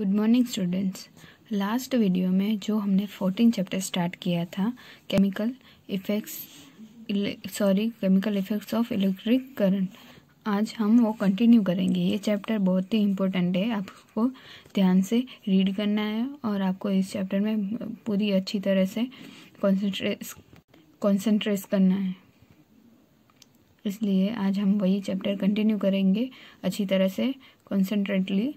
good morning students last video में जो हमने फोर्टीन चैप्टर स्टार्ट किया था chemical effects sorry chemical effects of electric current आज हम वो कंटिन्यू करेंगे ये चैप्टर बहुत ही इम्पोर्टेंट है आपको ध्यान से रीड करना है और आपको इस चैप्टर में पूरी अच्छी तरह से कॉन्सेंट्रेस कॉन्सेंट्रेस करना है इसलिए आज हम वही चैप्टर कंटिन्यू करेंगे अच्छी तरह से concentratedly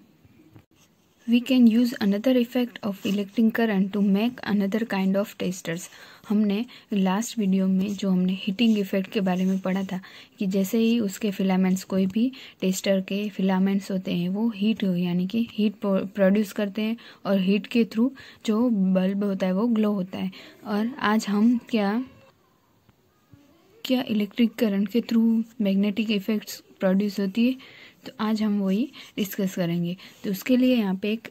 we can use another effect of electric current to make another kind of testers हमने लास्ट वीडियो में जो हमने हीटिंग इफेक्ट के बारे में पढ़ा था कि जैसे ही उसके फिलामेंट्स कोई भी टेस्टर के फिलामेंट्स होते हैं वो हीट हो यानी कि हीट प्रोड्यूस करते हैं और हीट के थ्रू जो बल्ब होता है वो ग्लो होता है और आज हम क्या क्या इलेक्ट्रिक करंट के थ्रू मैग्नेटिक इफेक्ट्स प्रोड्यूस होती है तो आज हम वही डिस्कस करेंगे तो उसके लिए यहाँ पे एक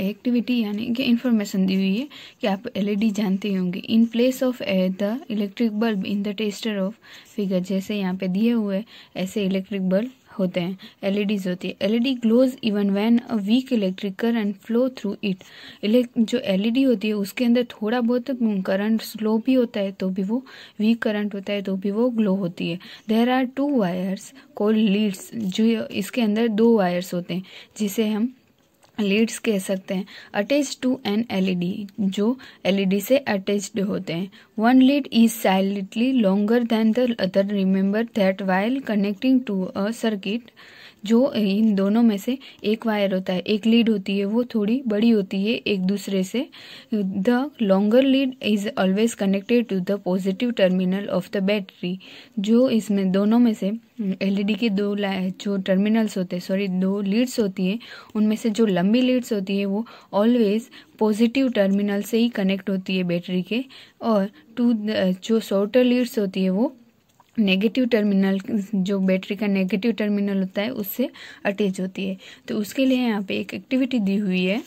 एक्टिविटी यानी कि इन्फॉर्मेशन दी हुई है कि आप एलईडी e जानते होंगे in place of the electric bulb in the tester of figure जैसे यहाँ पे दिए हुए ऐसे इलेक्ट्रिक बल्ब होते हैं एल e होती है LED glows even when a weak electric current flow through it जो एल e होती है उसके अंदर थोड़ा बहुत करंट स्लो भी होता है तो भी वो वीक करंट होता है तो भी वो ग्लो होती है there are two wires called leads जो इसके अंदर दो वायर्स होते हैं जिसे हम लीड्स कह सकते हैं अटैच टू एन एलईडी जो एलईडी e से अटैच्ड होते हैं one lead is silently longer than the other remember that while connecting to a circuit जो इन दोनों में से एक वायर होता है एक लीड होती है वो थोड़ी बड़ी होती है एक दूसरे से the longer lead is always connected to the positive terminal of the battery जो इसमें दोनों में से एलईडी e के दो जो टर्मिनल्स होते हैं सॉरी दो लीड्स होती है उनमें से जो लंबी लीड्स होती है वो ऑलवेज पॉजिटिव टर्मिनल से ही कनेक्ट होती है बैटरी के और टू जो शॉर्टर लीड्स होती है वो नेगेटिव टर्मिनल जो बैटरी का नेगेटिव टर्मिनल होता है उससे अटैच होती है तो उसके लिए यहाँ पे एक एक्टिविटी दी हुई है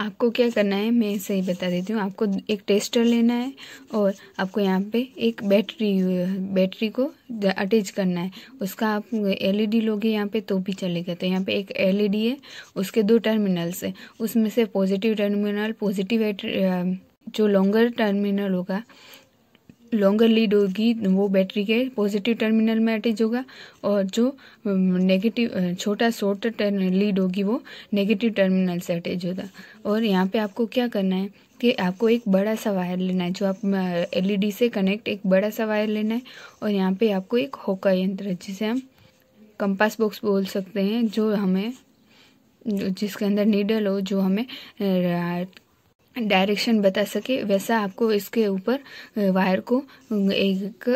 आपको क्या करना है मैं सही बता देती हूँ आपको एक टेस्टर लेना है और आपको यहाँ पे एक बैटरी बैटरी को अटैच करना है उसका आप एलईडी e लोगे यहाँ पे तो भी चलेगा तो यहाँ पे एक एलईडी e है उसके दो टर्मिनल्स है उसमें से पॉजिटिव टर्मिनल पॉजिटिव जो लॉन्गर टर्मिनल होगा लॉन्गर लीड होगी वो बैटरी के पॉजिटिव टर्मिनल में अटैच होगा और जो नेगेटिव um, uh, छोटा शॉर्ट लीड होगी वो नेगेटिव टर्मिनल से अटैच होगा और यहाँ पे आपको क्या करना है कि आपको एक बड़ा सा वायर लेना है जो आप एलईडी uh, से कनेक्ट एक बड़ा सा वायर लेना है और यहाँ पे आपको एक होका यंत्र जिसे हम कंपास बॉक्स बोल सकते हैं जो हमें जिसके अंदर नीडल हो जो हमें uh, डायरेक्शन बता सके वैसा आपको इसके ऊपर वायर को एक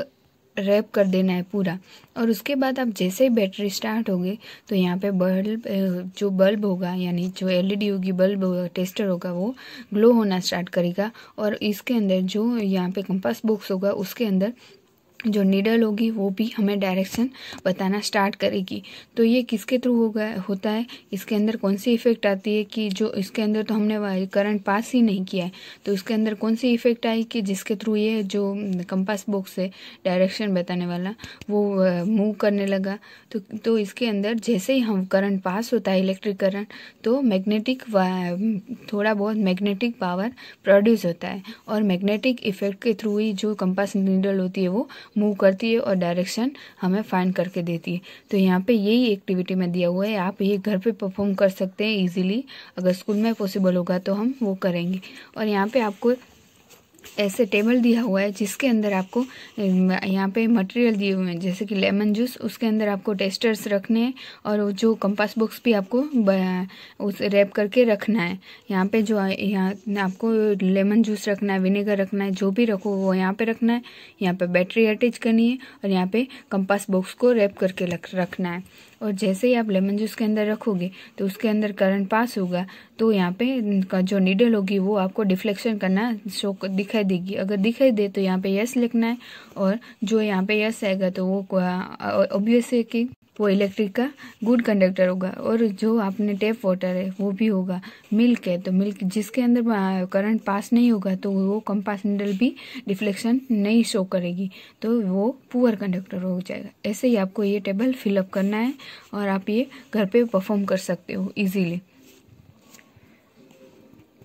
रैप कर देना है पूरा और उसके बाद आप जैसे ही बैटरी स्टार्ट होगी तो यहाँ पे बल्ब जो बल्ब होगा यानी जो एलईडी होगी बल्ब होगा टेस्टर होगा वो ग्लो होना स्टार्ट करेगा और इसके अंदर जो यहाँ पे कंपास बॉक्स होगा उसके अंदर जो नीडल होगी वो भी हमें डायरेक्शन बताना स्टार्ट करेगी तो ये किसके थ्रू होगा होता है इसके अंदर कौन सी इफ़ेक्ट आती है कि जो इसके अंदर तो हमने करंट पास ही नहीं किया है तो इसके अंदर कौन सी इफ़ेक्ट आई कि जिसके थ्रू ये जो कंपास हम्म, बॉक्स है डायरेक्शन बताने वाला वो मूव करने लगा तो तो इसके अंदर जैसे ही हम करंट पास होता है इलेक्ट्रिक करंट तो मैग्नेटिक हम्म, थोड़ा बहुत मैग्नेटिक पावर प्रोड्यूस होता है और मैग्नेटिक इफ़ेक्ट के थ्रू ही जो कंपास नीडल होती है वो मूव करती है और डायरेक्शन हमें फाइंड करके देती है तो यहाँ पे यही एक्टिविटी में दिया हुआ है आप ये घर पे परफॉर्म कर सकते हैं इजीली अगर स्कूल में पॉसिबल होगा तो हम वो करेंगे और यहाँ पे आपको ऐसे टेबल दिया हुआ है जिसके अंदर आपको यहाँ पे मटेरियल दिए हुए हैं जैसे कि लेमन जूस उसके अंदर आपको टेस्टर्स रखने हैं और जो कंपास बॉक्स भी आपको उस रैप करके रखना है यहाँ पे जो यहाँ आपको लेमन जूस रखना है विनेगर रखना है जो भी रखो वो यहाँ पे रखना है यहाँ पे बैटरी अटैच करनी है और यहाँ पे कंपास बॉक्स को रैप करके रखना है और जैसे ही आप लेमन जूस के अंदर रखोगे तो उसके अंदर करंट पास होगा तो यहाँ पे जो नीडल होगी वो आपको डिफ्लेक्शन करना शो दिखाई देगी अगर दिखाई दे तो यहाँ पे यस लिखना है और जो यहाँ पे यस आएगा तो वो ऑब्वियस है कि वो इलेक्ट्रिक का गुड कंडक्टर होगा और जो आपने टैप वाटर है वो भी होगा मिल्क है तो मिल्क जिसके अंदर करंट पास नहीं होगा तो वो कंपास निडल भी डिफ्लेक्शन नहीं शो करेगी तो वो पुअर कंडक्टर हो जाएगा ऐसे ही आपको ये टेबल फिलअप करना है और आप ये घर पे परफॉर्म कर सकते हो easily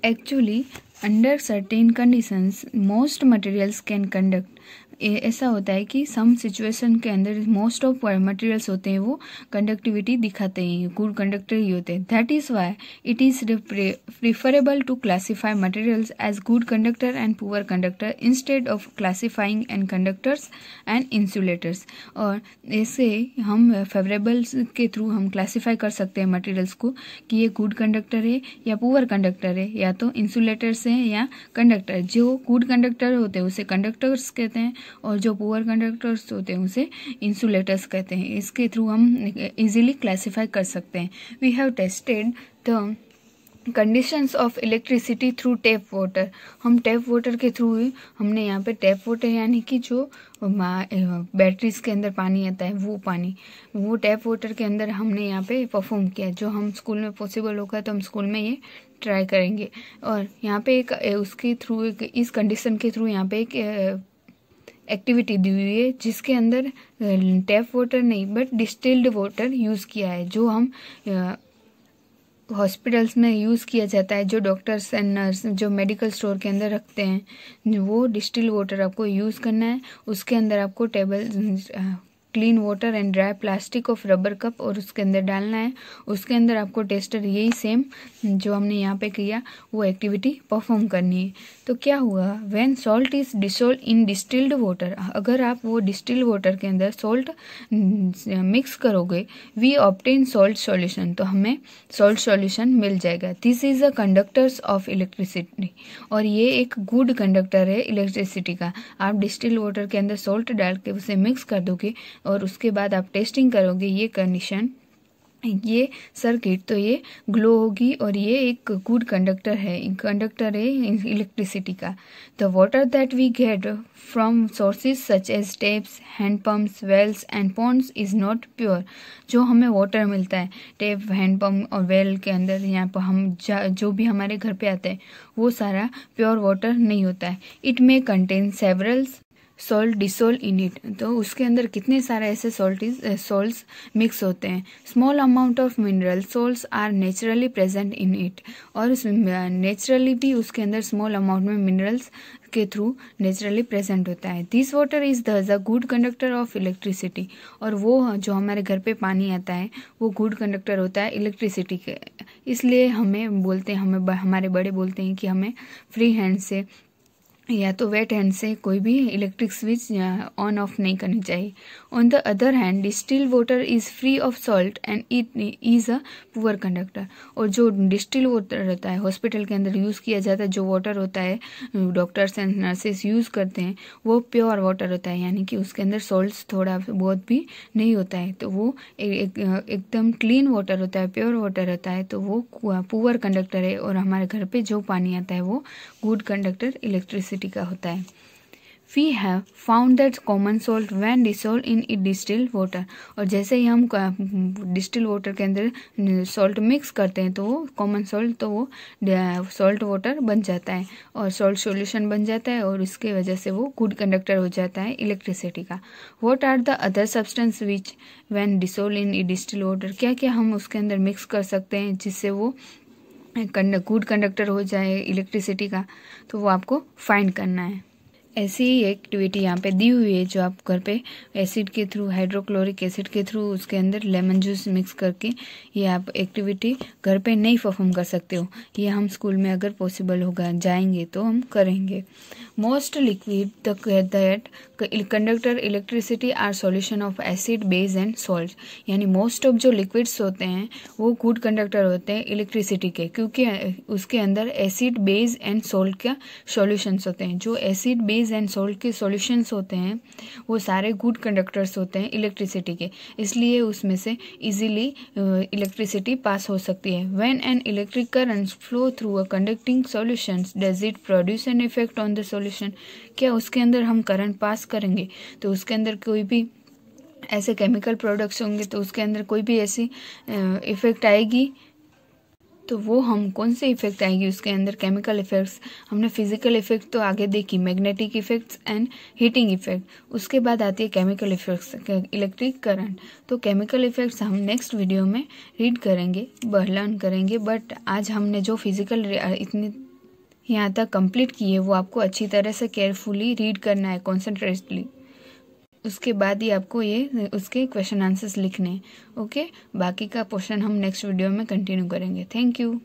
actually under certain conditions most materials can conduct ऐसा होता है कि सम सिचुएशन के अंदर मोस्ट ऑफ मटेरियल्स होते हैं वो कंडक्टिविटी दिखाते हैं गुड कंडक्टर ही होते हैं that is why it is preferable to classify materials as good conductor and poor conductor instead of classifying and conductors and insulators और ऐसे हम फेवरेबल्स के थ्रू हम क्लासीफाई कर सकते हैं मटेरियल्स को कि ये गुड कंडक्टर है या पुअर कंडक्टर है या तो इंसुलेटर्स हैं या कंडक्टर जो गुड कंडक्टर होते हैं उसे कंडक्टर्स कहते हैं और जो पुअर कंडक्टर्स होते हैं उसे इंसुलेटर्स कहते हैं इसके थ्रू हम इजीली क्लासीफाई कर सकते हैं we have tested the conditions of electricity through tap water हम टैप वाटर के थ्रू ही हमने यहाँ पे टैप वाटर यानी कि जो बैटरीज के अंदर पानी आता है वो पानी वो टैप वाटर के अंदर हमने यहाँ पे परफॉर्म किया जो हम स्कूल में पॉसिबल होगा तो हम स्कूल में ये ट्राई करेंगे और यहाँ पे एक उसके थ्रू इस कंडीशन के थ्रू यहाँ पे एक एक्टिविटी दी हुई है जिसके अंदर टैप वाटर नहीं बट डिस्टिल्ड वाटर यूज़ किया है जो हम हॉस्पिटल्स में यूज़ किया जाता है जो डॉक्टर्स एंड नर्स जो मेडिकल स्टोर के अंदर रखते हैं वो डिस्टिल वाटर आपको यूज़ करना है उसके अंदर आपको table clean water and dry plastic of rubber cup और उसके अंदर डालना है उसके अंदर आपको टेस्टर यही सेम जो हमने यहाँ पे किया वो एक्टिविटी परफॉर्म करनी है तो क्या हुआ when salt is dissolve in distilled water अगर आप वो डिस्टिल्ड वाटर के अंदर सॉल्ट हम्म, मिक्स करोगे वी ऑप्टेन सॉल्ट सॉल्यूशन तो हमें सॉल्ट सॉल्यूशन मिल जाएगा this is a conductors of electricity और ये एक गुड कंडक्टर है इलेक्ट्रिसिटी का आप डिस्टिल्ड वाटर के अंदर सॉल्ट डाल के उसे मिक्स कर दोगे और उसके बाद आप टेस्टिंग करोगे ये कंडीशन ये सर्किट तो ये ग्लो होगी और ये एक गुड कंडक्टर है कंडक्टर है इलेक्ट्रिसिटी का the water that we get from sources such as taps and wells and ponds is not pure जो हमें वाटर मिलता है टेप हैंडपम्प और वेल के अंदर यहाँ पर हम जो भी हमारे घर पे आते हैं वो सारा प्योर वाटर नहीं होता है it may contain several salt dissolve in it तो उसके अंदर कितने सारे ऐसे सॉल्टिज सॉल्ट मिक्स होते हैं small amount of mineral salt are naturally present in it और नेचुरली eh, भी उसके अंदर स्मॉल अमाउंट में मिनरल्स के थ्रू नेचुरली प्रेजेंट होता है this water is the good conductor of electricity और वो eh, जो हमारे घर पे पानी आता है वो गुड कंडक्टर होता है इलेक्ट्रिसिटी के इसलिए हमें बोलते हैं हमें हमारे बड़े बोलते हैं कि हमें फ्री हैंड से या तो वेट हैंड से कोई भी इलेक्ट्रिक स्विच ऑन ऑफ नहीं करनी चाहिए on the other hand distil water is free of salt and it is a poor conductor और जो डिस्टिल वाटर रहता है हॉस्पिटल के अंदर यूज़ किया जाता है जो वाटर होता है डॉक्टर्स एंड नर्सेस यूज़ करते हैं वो प्योर वाटर होता है यानी कि उसके अंदर सॉल्ट थोड़ा बहुत भी नहीं होता है तो वो एकदम क्लीन वाटर होता है प्योर वाटर होता है तो वो पुअर कंडक्टर है और हमारे घर पर जो पानी आता है वो गुड कंडक्टर इलेक्ट्रिसिटी कैपेसिटी का होता है we have found that common salt when dissolve in it distil water और जैसे ही हम डिस्टिल वाटर के अंदर सॉल्ट मिक्स करते हैं तो वो कॉमन सॉल्ट तो वो सॉल्ट वाटर बन जाता है और सॉल्ट सोल्यूशन बन जाता है और इसके वजह से वो गुड कंडक्टर हो जाता है इलेक्ट्रिसिटी का what are the other substance which when dissolve in it distil water क्या क्या हम उसके अंदर मिक्स कर सकते हैं जिससे वो गुड कंडक्टर हो जाए इलेक्ट्रिसिटी का तो वो आपको फाइंड करना है ऐसी ही एक्टिविटी यहाँ पे दी हुई है जो आप घर पे एसिड के थ्रू हाइड्रोक्लोरिक एसिड के थ्रू उसके अंदर लेमन जूस मिक्स करके ये आप एक्टिविटी घर पे नहीं परफॉर्म कर सकते हो ये हम स्कूल में अगर पॉसिबल होगा जाएंगे तो हम करेंगे most liquid that conductor electricity are solution of acid base and salt यानी मोस्ट ऑफ जो लिक्विड्स होते हैं वो गुड कंडक्टर होते हैं इलेक्ट्रिसिटी के क्योंकि उसके अंदर एसिड बेस एंड सॉल्ट का सॉल्यूशंस होते हैं जो acid base energies and salt के सॉल्यूशंस होते हैं वो सारे गुड कंडक्टर्स होते हैं इलेक्ट्रिसिटी के इसलिए उसमें से इजीली इलेक्ट्रिसिटी पास हो सकती है when an electric current flow through a conducting solutions does it produce an effect on the solution क्या उसके अंदर हम करंट पास करेंगे तो उसके अंदर कोई भी ऐसे केमिकल प्रोडक्ट्स होंगे तो उसके अंदर कोई भी ऐसी इफ़ेक्ट आएगी तो वो हम कौन से इफ़ेक्ट आएंगे उसके अंदर केमिकल इफ़ेक्ट्स हमने फिजिकल इफ़ेक्ट तो आगे देखी magnetic effects and heating effect उसके बाद आती है केमिकल इफ़ेक्ट्स इलेक्ट्रिक करंट तो केमिकल इफ़ेक्ट्स हम नेक्स्ट वीडियो में रीड करेंगे लर्न करेंगे बट आज हमने जो फिजिकल इतनी यहाँ तक कंप्लीट किए वो आपको अच्छी तरह से केयरफुली रीड करना है कॉन्सेंट्रेटली उसके बाद ही आपको ये उसके क्वेश्चन आंसर्स लिखने ओके बाकी का पोर्शन हम नेक्स्ट वीडियो में कंटिन्यू करेंगे थैंक यू